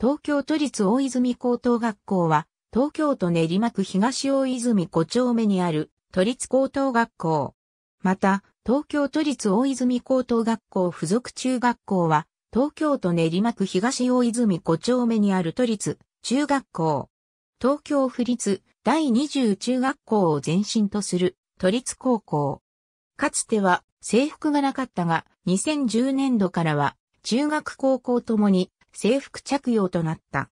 東京都立大泉高等学校は、東京都練馬区東大泉5丁目にある都立高等学校。また、東京都立大泉高等学校附属中学校は、東京都練馬区東大泉5丁目にある都立中学校。東京府立第20中学校を前身とする都立高校。かつては制服がなかったが、2010年度からは中学高校ともに制服着用となった。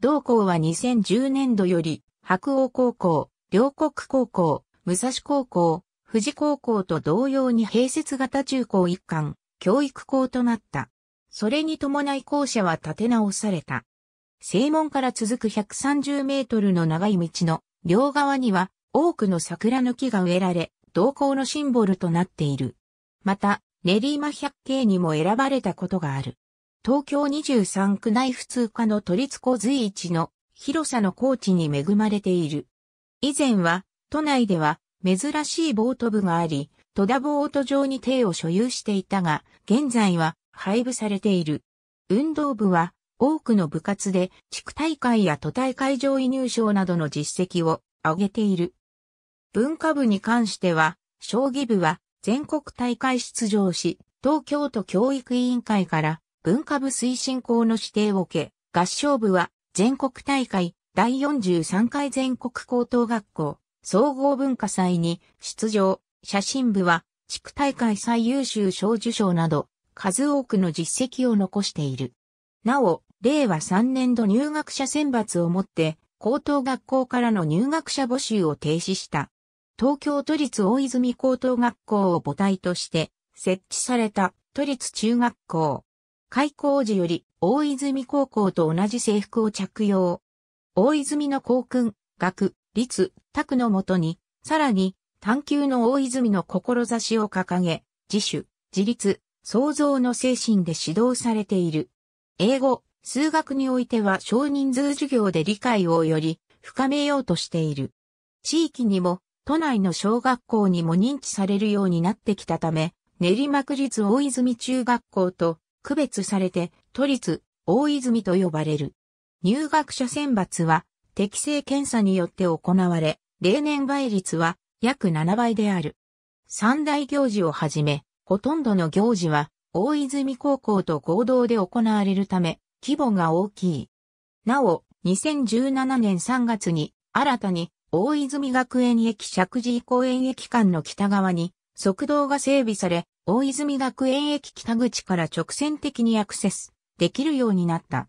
同校は2010年度より、白王高校、両国高校、武蔵高校、富士高校と同様に併設型中高一貫、教育校となった。それに伴い校舎は建て直された。正門から続く130メートルの長い道の両側には多くの桜の木が植えられ、同校のシンボルとなっている。また、練馬百景にも選ばれたことがある。東京23区内普通科の都立湖随一の広さの高地に恵まれている。以前は、都内では珍しいボート部があり、戸田ボート場に艇を所有していたが、現在は配布されている。運動部は多くの部活で地区大会や都大会上位入賞などの実績を上げている。文化部に関しては、将棋部は全国大会出場し、東京都教育委員会から文化部推進校の指定を受け、合唱部は全国大会第43回全国高等学校総合文化祭に出場、写真部は地区大会最優秀賞受賞など数多くの実績を残している。なお、令和3年度入学者選抜をもって高等学校からの入学者募集を停止した。東京都立大泉高等学校を母体として設置された都立中学校、開校時より大泉高校と同じ制服を着用。大泉の校訓、学、立、卓のもとに、さらに、探求の大泉の志を掲げ、自主、自立、創造の精神で指導されている。英語、数学においては少人数授業で理解をより深めようとしている。地域にも、都内の小学校にも認知されるようになってきたため、練馬区立大泉中学校と区別されて、都立、大泉と呼ばれる。入学者選抜は、適正検査によって行われ、例年倍率は約7倍である。三大行事をはじめ、ほとんどの行事は、大泉高校と合同で行われるため、規模が大きい。なお、2017年3月に、新たに、大泉学園駅石神井公園駅間の北側に、側道が整備され、大泉学園駅北口から直線的にアクセスできるようになった。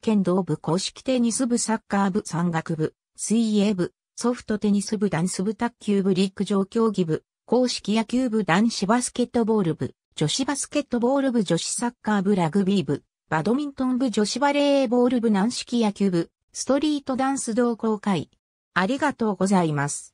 剣道部公式テニス部サッカー部山岳部、水泳部、ソフトテニス部ダンス部卓球部陸上競技部、公式野球部男子バスケットボール部、女子バスケットボール部女子サッカー部ラグビー部、バドミントン部女子バレーボール部軟式野球部、ストリートダンス同好会。ありがとうございます。